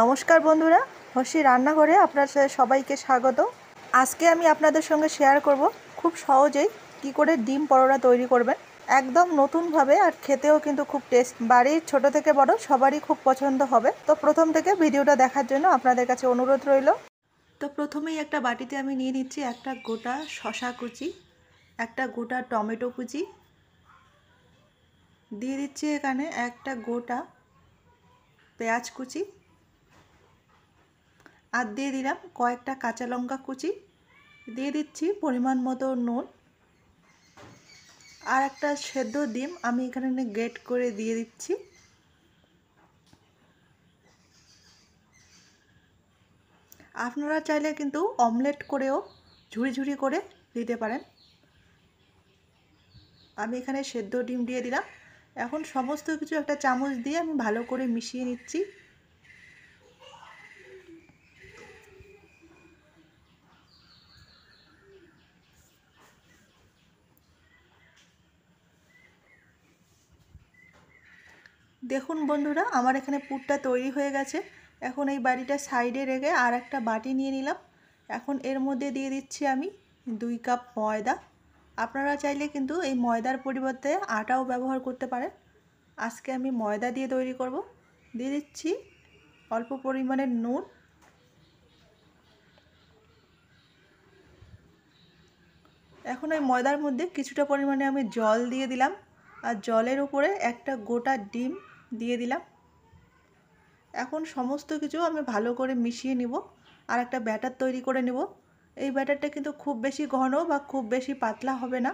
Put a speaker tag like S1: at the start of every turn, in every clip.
S1: নমস্কার বন্ধুরা হসি রান্নাঘরে আপনার সবাইকে স্বাগত আজকে আমি আপনাদের সঙ্গে শেয়ার করব খুব সহজেই কি করে ডিম পরোটা তৈরি করবেন একদম নতুনভাবে আর খেতেও কিন্তু খুব টেস্ট বাড়ির ছোট থেকে বড় সবারই খুব পছন্দ হবে তো প্রথম থেকে ভিডিওটা দেখার জন্য আপনাদের কাছে অনুরোধ রইল তো প্রথমেই একটা বাটিতে আমি নিয়ে নিচ্ছি একটা গোটা শশা কুচি একটা গোটা টমেটো কুচি দিয়ে দিচ্ছি এখানে একটা গোটা পেঁয়াজ কুচি আর দিয়ে দিলাম কয়েকটা কাঁচা লঙ্কা কুচি দিয়ে দিচ্ছি পরিমাণ মতো নুন আর একটা সেদ্ধ ডিম আমি এখানে গ্রেট করে দিয়ে দিচ্ছি আপনারা চাইলে কিন্তু অমলেট করেও ঝুড়ি ঝুড়ি করে দিতে পারেন আমি এখানে সেদ্ধ ডিম দিয়ে দিলাম এখন সমস্ত কিছু একটা চামচ দিয়ে আমি ভালো করে মিশিয়ে নিচ্ছি দেখুন বন্ধুরা আমার এখানে পুরটা তৈরি হয়ে গেছে এখন এই বাড়িটা সাইডে রেখে আর একটা বাটি নিয়ে নিলাম এখন এর মধ্যে দিয়ে দিচ্ছি আমি দুই কাপ ময়দা আপনারা চাইলে কিন্তু এই ময়দার পরিবর্তে আটাও ব্যবহার করতে পারেন আজকে আমি ময়দা দিয়ে তৈরি করব দিয়ে দিচ্ছি অল্প পরিমাণে নুন এখন ওই ময়দার মধ্যে কিছুটা পরিমাণে আমি জল দিয়ে দিলাম আর জলের উপরে একটা গোটা ডিম দিয়ে দিলাম এখন সমস্ত কিছু আমি ভালো করে মিশিয়ে নিব আর একটা ব্যাটার তৈরি করে নেব এই ব্যাটারটা কিন্তু খুব বেশি ঘন বা খুব বেশি পাতলা হবে না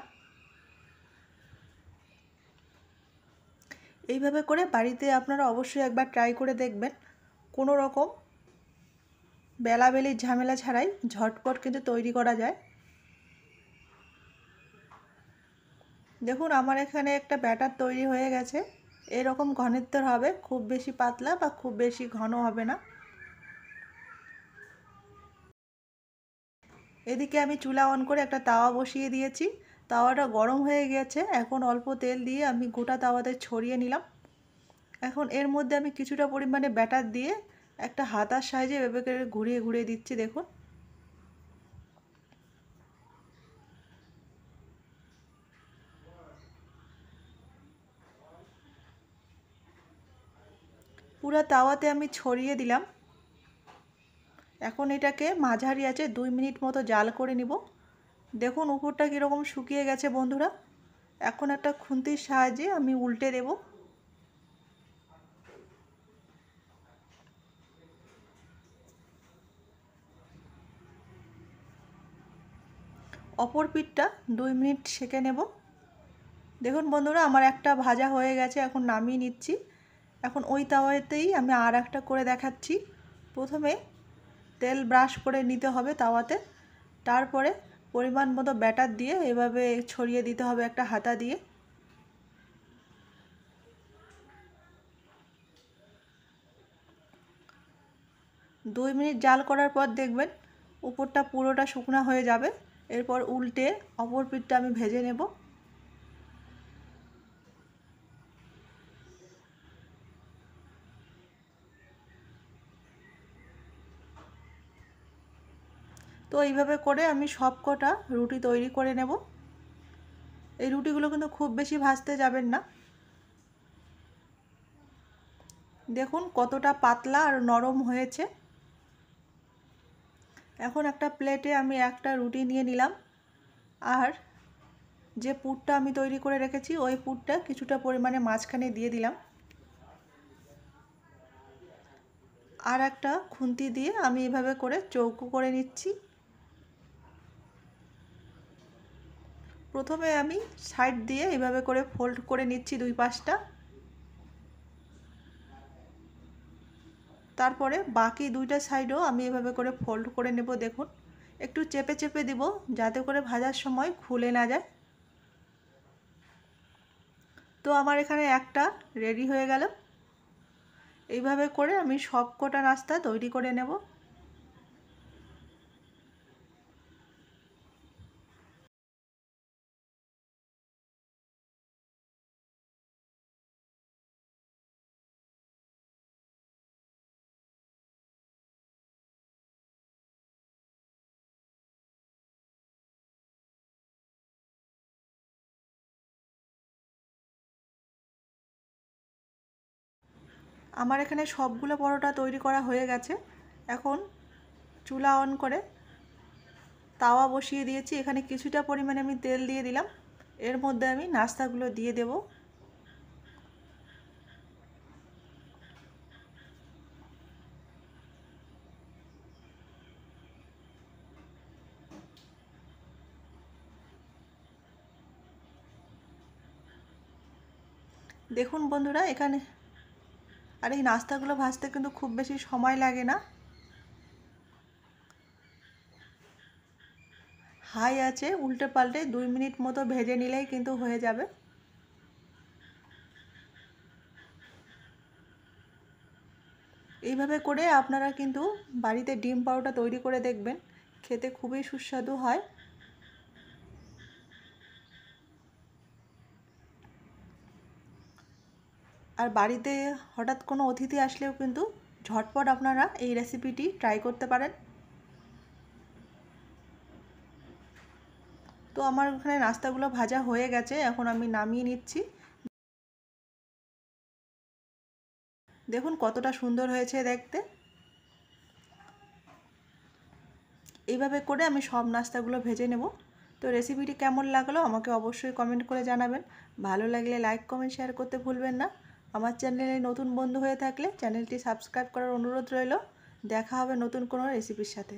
S1: এইভাবে করে বাড়িতে আপনারা অবশ্যই একবার ট্রাই করে দেখবেন কোনো রকম বেলাবেলির ঝামেলা ছাড়াই ঝটপট কিন্তু তৈরি করা যায় দেখুন আমার এখানে একটা ব্যাটার তৈরি হয়ে গেছে এরকম ঘনিত্বর হবে খুব বেশি পাতলা বা খুব বেশি ঘন হবে না এদিকে আমি চুলা অন করে একটা তাওয়া বসিয়ে দিয়েছি তাওয়াটা গরম হয়ে গেছে এখন অল্প তেল দিয়ে আমি গোটা তাওয়াতে ছড়িয়ে নিলাম এখন এর মধ্যে আমি কিছুটা পরিমাণে ব্যাটার দিয়ে একটা হাতার সাইজে এভাবে ঘুরিয়ে ঘুরিয়ে দিচ্ছি দেখুন পুরো তাওয়াতে আমি ছড়িয়ে দিলাম এখন এটাকে মাঝারি আছে দুই মিনিট মতো জাল করে নিব দেখুন উপরটা কীরকম শুকিয়ে গেছে বন্ধুরা এখন একটা খুন্তির সাহায্যে আমি উল্টে দেব অপর পিঠটা দুই মিনিট সেঁকে নেব দেখুন বন্ধুরা আমার একটা ভাজা হয়ে গেছে এখন নামিয়ে নিচ্ছি এখন ওই তাওয়াতেই আমি আর একটা করে দেখাচ্ছি প্রথমে তেল ব্রাশ করে নিতে হবে তাওয়াতে তারপরে পরিমাণ মতো ব্যাটার দিয়ে এভাবে ছড়িয়ে দিতে হবে একটা হাতা দিয়ে দুই মিনিট জাল করার পর দেখবেন উপরটা পুরোটা শুকনা হয়ে যাবে এরপর উল্টে অপর পিঠটা আমি ভেজে নেবো তো এইভাবে করে আমি সব কটা রুটি তৈরি করে নেব এই রুটিগুলো কিন্তু খুব বেশি ভাজতে যাবেন না দেখুন কতটা পাতলা আর নরম হয়েছে এখন একটা প্লেটে আমি একটা রুটি নিয়ে নিলাম আর যে পুরটা আমি তৈরি করে রেখেছি ওই পুরটা কিছুটা পরিমাণে মাঝখানে দিয়ে দিলাম আর একটা খুন্তি দিয়ে আমি এভাবে করে চৌকো করে নিচ্ছি প্রথমে আমি সাইড দিয়ে এভাবে করে ফোল্ড করে নিচ্ছি দুই পাশটা তারপরে বাকি দুইটা সাইডও আমি এভাবে করে ফোল্ড করে নেব দেখুন একটু চেপে চেপে দিব যাতে করে ভাজার সময় খুলে না যায় তো আমার এখানে একটা রেডি হয়ে গেল এইভাবে করে আমি সব কটা নাস্তা তৈরি করে নেবো আমার এখানে সবগুলো পরোটা তৈরি করা হয়ে গেছে এখন চুলা অন করে তাওয়া বসিয়ে দিয়েছি এখানে কিছুটা পরিমাণে আমি তেল দিয়ে দিলাম এর মধ্যে আমি নাস্তাগুলো দিয়ে দেব দেখুন বন্ধুরা এখানে আর এই নাস্তাগুলো ভাজতে কিন্তু খুব বেশি সময় লাগে না হাই আছে উল্টে পাল্টে দুই মিনিট মতো ভেজে নিলেই কিন্তু হয়ে যাবে এইভাবে করে আপনারা কিন্তু বাড়িতে ডিম পাউডার তৈরি করে দেখবেন খেতে খুবই সুস্বাদু হয় আর বাড়িতে হঠাৎ কোনো অতিথি আসলেও কিন্তু ঝটপট আপনারা এই রেসিপিটি ট্রাই করতে পারেন তো আমার ওখানে নাস্তাগুলো ভাজা হয়ে গেছে এখন আমি নামিয়ে নিচ্ছি দেখুন কতটা সুন্দর হয়েছে দেখতে এইভাবে করে আমি সব নাস্তাগুলো ভেজে নেব তো রেসিপিটি কেমন লাগলো আমাকে অবশ্যই কমেন্ট করে জানাবেন ভালো লাগলে লাইক কমেন্ট শেয়ার করতে ভুলবেন না আমার চ্যানেলে নতুন বন্ধু হয়ে থাকলে চ্যানেলটি সাবস্ক্রাইব করার অনুরোধ রইল দেখা হবে নতুন কোনো রেসিপির সাথে